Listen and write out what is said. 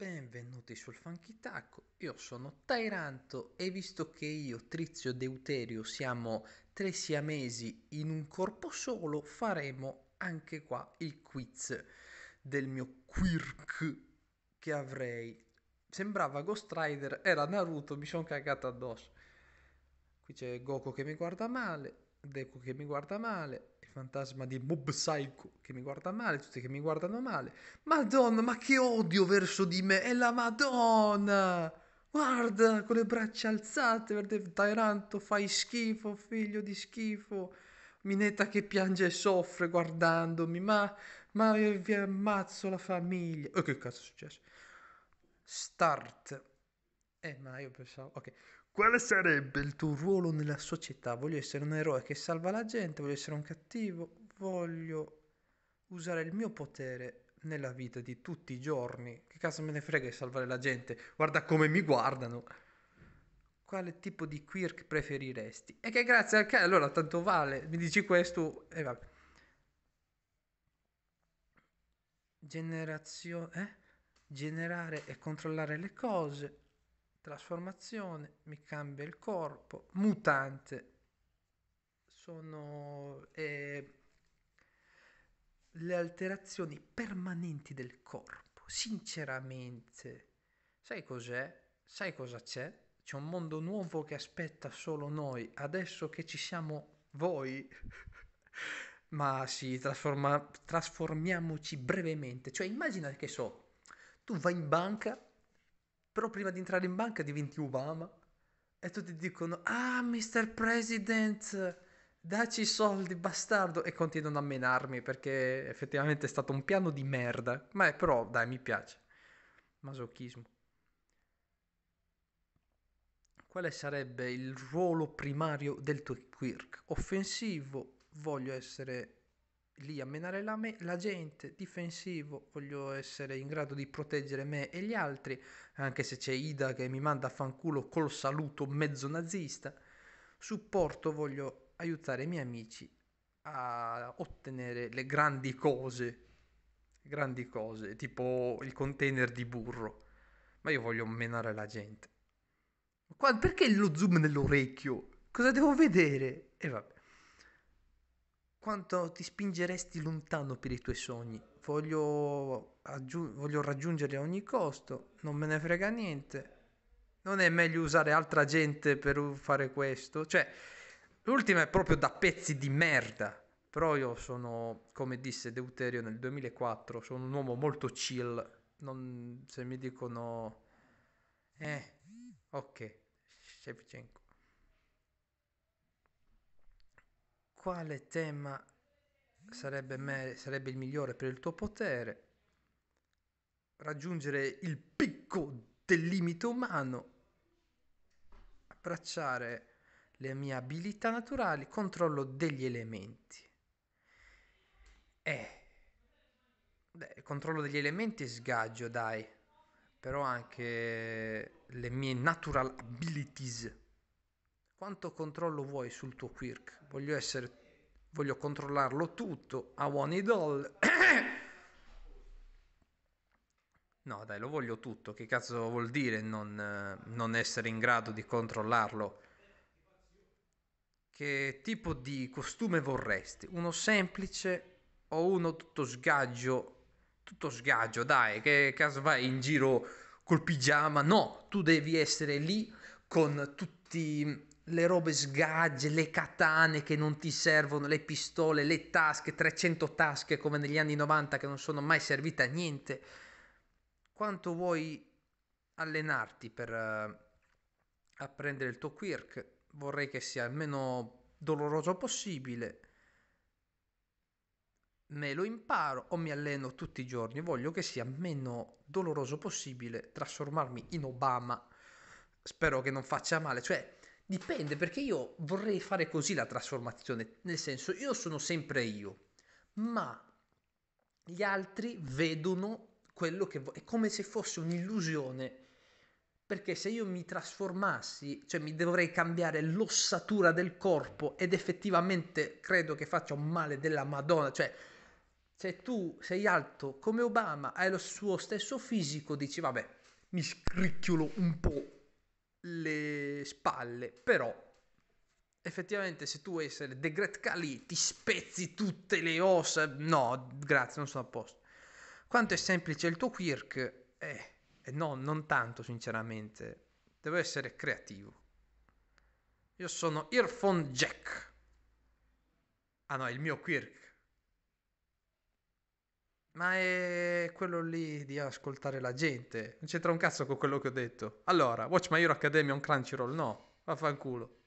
Benvenuti sul Funky Taco, io sono Tairanto e visto che io, Trizio Deuterio, siamo tre siamesi in un corpo solo, faremo anche qua il quiz del mio quirk che avrei. Sembrava Ghost Rider, era Naruto, mi sono cagato addosso. Qui c'è Goku che mi guarda male, Deku che mi guarda male, il fantasma di Mob Psycho che mi guarda male, tutti che mi guardano male. Madonna, ma che odio verso di me! È la Madonna! Guarda, con le braccia alzate, verde Tyranto, fai schifo, figlio di schifo. Minetta che piange e soffre guardandomi, ma, ma vi ammazzo la famiglia. Oh, che cazzo è successo? Start. Eh, ma io pensavo... Ok. Quale sarebbe il tuo ruolo nella società? Voglio essere un eroe che salva la gente, voglio essere un cattivo, voglio usare il mio potere nella vita di tutti i giorni. Che cazzo me ne frega di salvare la gente? Guarda come mi guardano. Quale tipo di quirk preferiresti? E che grazie al cane, allora tanto vale, mi dici questo e eh, vabbè. Generazione, eh? Generare e controllare le cose trasformazione, mi cambia il corpo, mutante. Sono eh, le alterazioni permanenti del corpo, sinceramente. Sai cos'è? Sai cosa c'è? C'è un mondo nuovo che aspetta solo noi, adesso che ci siamo voi. Ma sì, trasforma- trasformiamoci brevemente. Cioè, immagina che so, tu vai in banca però prima di entrare in banca diventi Obama e tutti dicono, ah, Mr. President, daci i soldi, bastardo, e continuano a menarmi perché effettivamente è stato un piano di merda. Ma è, però, dai, mi piace. Masochismo. Quale sarebbe il ruolo primario del tuo quirk? Offensivo, voglio essere lì a menare la, me- la gente, difensivo, voglio essere in grado di proteggere me e gli altri, anche se c'è Ida che mi manda a fanculo col saluto mezzo nazista, supporto, voglio aiutare i miei amici a ottenere le grandi cose, grandi cose, tipo il container di burro, ma io voglio menare la gente. Qua, perché lo zoom nell'orecchio? Cosa devo vedere? E vabbè quanto ti spingeresti lontano per i tuoi sogni. Voglio, aggiung- voglio raggiungere a ogni costo, non me ne frega niente. Non è meglio usare altra gente per fare questo? Cioè, l'ultima è proprio da pezzi di merda. Però io sono, come disse Deuterio nel 2004, sono un uomo molto chill. Non, se mi dicono... Eh, ok, Shevchenko. quale tema sarebbe, me- sarebbe il migliore per il tuo potere, raggiungere il picco del limite umano, abbracciare le mie abilità naturali, controllo degli elementi. Eh, beh, controllo degli elementi e sgaggio, dai, però anche le mie natural abilities quanto controllo vuoi sul tuo quirk? Voglio essere... Voglio controllarlo tutto. a one it all. no, dai, lo voglio tutto. Che cazzo vuol dire non, eh, non essere in grado di controllarlo? Che tipo di costume vorresti? Uno semplice o uno tutto sgaggio? Tutto sgaggio, dai, che caso vai in giro col pigiama? No, tu devi essere lì con tutti le robe sgagge, le katane che non ti servono, le pistole, le tasche, 300 tasche come negli anni 90 che non sono mai servite a niente. Quanto vuoi allenarti per uh, apprendere il tuo quirk? Vorrei che sia il meno doloroso possibile. Me lo imparo o mi alleno tutti i giorni. Voglio che sia meno doloroso possibile trasformarmi in Obama. Spero che non faccia male. Cioè, Dipende perché io vorrei fare così la trasformazione, nel senso io sono sempre io, ma gli altri vedono quello che voglio, è come se fosse un'illusione, perché se io mi trasformassi, cioè mi dovrei cambiare l'ossatura del corpo ed effettivamente credo che faccia un male della Madonna, cioè se tu sei alto come Obama, hai lo suo stesso fisico, dici vabbè, mi scricchiolo un po' le spalle, però effettivamente se tu vuoi essere De Great Cali ti spezzi tutte le ossa, no, grazie, non sono a posto. Quanto è semplice il tuo quirk? Eh, eh, no, non tanto sinceramente, devo essere creativo. Io sono Earphone Jack. Ah no, è il mio quirk ma è quello lì di ascoltare la gente. Non c'entra un cazzo con quello che ho detto. Allora, Watch My Hero Academia è un Crunchyroll? No, vaffanculo.